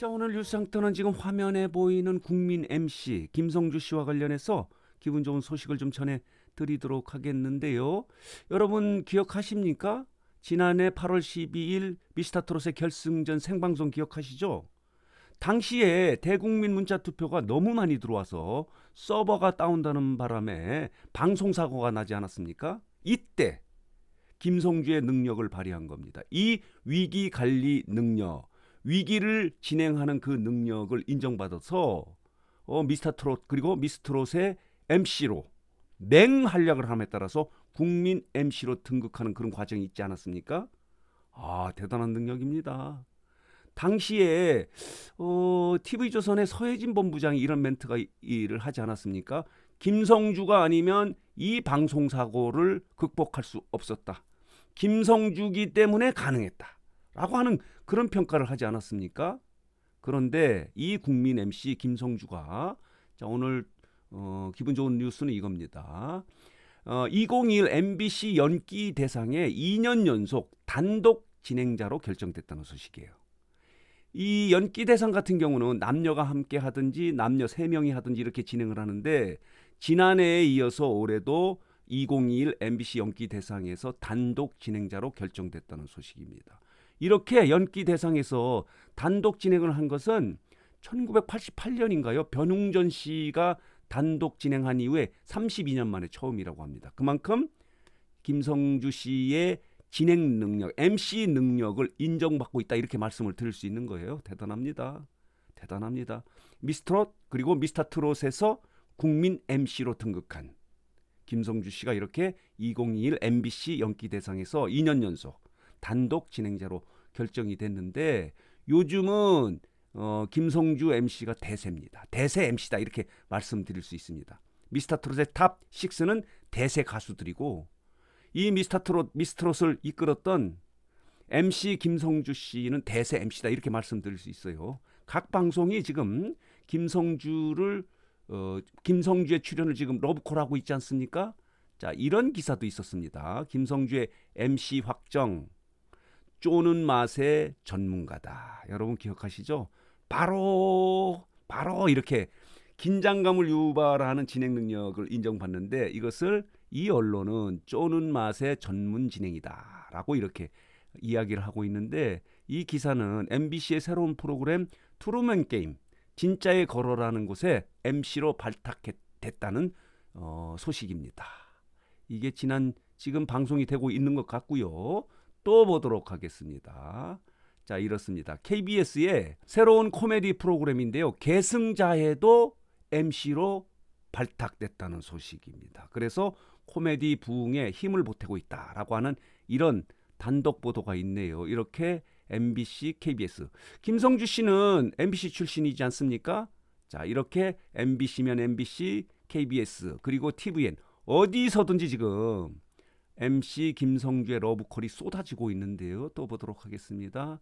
자 오늘 뉴스상터는 지금 화면에 보이는 국민 MC 김성주 씨와 관련해서 기분 좋은 소식을 좀 전해 드리도록 하겠는데요. 여러분 기억하십니까? 지난해 8월 12일 미스터트롯의 결승전 생방송 기억하시죠? 당시에 대국민 문자 투표가 너무 많이 들어와서 서버가 다운되는 바람에 방송 사고가 나지 않았습니까? 이때 김성주의 능력을 발휘한 겁니다. 이 위기 관리 능력 위기를 진행하는 그 능력을 인정받아서 어, 미스터 트롯 그리고 미스 트롯의 MC로 맹활약을 함에 따라서 국민 MC로 등극하는 그런 과정이 있지 않았습니까? 아 대단한 능력입니다. 당시에 어, TV조선의 서혜진 본부장이 이런 멘트가 일을 하지 않았습니까? 김성주가 아니면 이 방송 사고를 극복할 수 없었다. 김성주기 때문에 가능했다. 라고 하는 그런 평가를 하지 않았습니까? 그런데 이 국민 MC 김성주가 자, 오늘 어, 기분 좋은 뉴스는 이겁니다. 어, 2021 MBC 연기 대상에 2년 연속 단독 진행자로 결정됐다는 소식이에요. 이 연기 대상 같은 경우는 남녀가 함께 하든지 남녀 3명이 하든지 이렇게 진행을 하는데 지난해에 이어서 올해도 2021 MBC 연기 대상에서 단독 진행자로 결정됐다는 소식입니다. 이렇게 연기 대상에서 단독 진행을 한 것은 1988년인가요? 변웅전 씨가 단독 진행한 이후에 32년 만에 처음이라고 합니다. 그만큼 김성주 씨의 진행 능력, MC 능력을 인정받고 있다 이렇게 말씀을 드릴 수 있는 거예요. 대단합니다. 대단합니다. 미스트롯 그리고 미스터트롯에서 국민 MC로 등극한 김성주 씨가 이렇게 2021 MBC 연기 대상에서 2년 연속 단독 진행자로 결정이 됐는데 요즘은 어, 김성주 MC가 대세입니다. 대세 MC다 이렇게 말씀드릴 수 있습니다. 미스터트롯의 탑 6는 대세 가수들이고 이 미스터트롯 미스트롯을 이끌었던 MC 김성주 씨는 대세 MC다 이렇게 말씀드릴 수 있어요. 각 방송이 지금 김성주를 어, 김성주의 출연을 지금 러브콜하고 있지 않습니까? 자 이런 기사도 있었습니다. 김성주의 MC 확정 쪼는 맛의 전문가다. 여러분 기억하시죠? 바로 바로 이렇게 긴장감을 유발하는 진행 능력을 인정받는데 이것을 이 언론은 쪼는 맛의 전문 진행이다라고 이렇게 이야기를 하고 있는데 이 기사는 MBC의 새로운 프로그램 트루먼 게임 진짜의 거로라는 곳에 MC로 발탁됐다는 어, 소식입니다. 이게 지난 지금 방송이 되고 있는 것 같고요. 또 보도록 하겠습니다. 자, 이렇습니다. KBS의 새로운 코미디 프로그램인데요. 계승자에도 MC로 발탁됐다는 소식입니다. 그래서 코미디 부흥에 힘을 보태고 있다라고 하는 이런 단독 보도가 있네요. 이렇게 MBC, KBS. 김성주 씨는 MBC 출신이지 않습니까? 자, 이렇게 MBC면 MBC, KBS, 그리고 TVN 어디서든지 지금 MC 김성주의 러브콜이 쏟아지고 있는데요. 또 보도록 하겠습니다.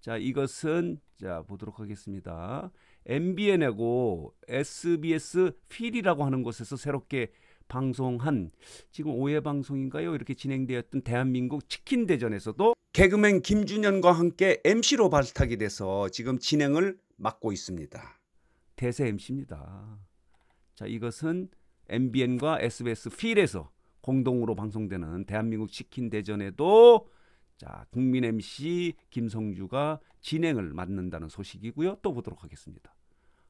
자, 이것은 자, 보도록 하겠습니다. MBN하고 SBS 필이라고 하는 곳에서 새롭게 방송한 지금 오해 방송인가요? 이렇게 진행되었던 대한민국 치킨 대전에서도 개그맨 김준현과 함께 MC로 발탁이 돼서 지금 진행을 맡고 있습니다. 대세 MC입니다. 자, 이것은 MBN과 SBS 필에서 공동으로 방송되는 대한민국 치킨 대전에도 자 국민 MC 김성주가 진행을 맡는다는 소식이고요. 또 보도록 하겠습니다.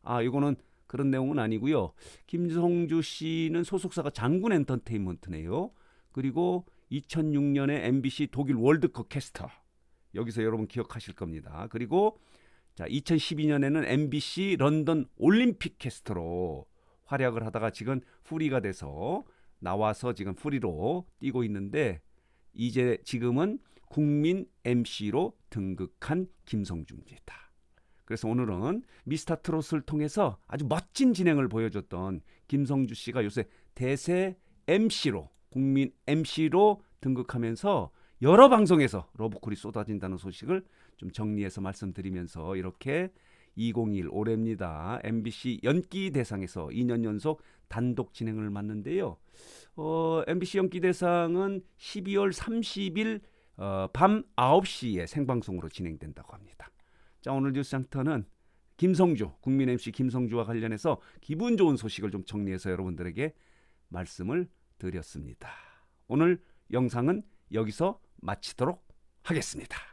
아 이거는 그런 내용은 아니고요. 김성주 씨는 소속사가 장군 엔터테인먼트네요. 그리고 2006년에 MBC 독일 월드컵 캐스터 여기서 여러분 기억하실 겁니다. 그리고 자 2012년에는 MBC 런던 올림픽 캐스터로 활약을 하다가 지금 후리가 돼서 나와서 지금 프리로 뛰고 있는데 이제 지금은 국민 MC로 등극한 김성중입니다. 그래서 오늘은 미스터 트롯을 통해서 아주 멋진 진행을 보여줬던 김성주 씨가 요새 대세 MC로 국민 MC로 등극하면서 여러 방송에서 러브콜이 쏟아진다는 소식을 좀 정리해서 말씀드리면서 이렇게 2021 올해입니다. MBC 연기 대상에서 2년 연속 단독 진행을 맡는데요. 어, MBC 연기 대상은 12월 30일 어, 밤 9시에 생방송으로 진행된다고 합니다. 자, 오늘 뉴스 장터는 김성주, 국민 MC 김성주와 관련해서 기분 좋은 소식을 좀 정리해서 여러분들에게 말씀을 드렸습니다. 오늘 영상은 여기서 마치도록 하겠습니다.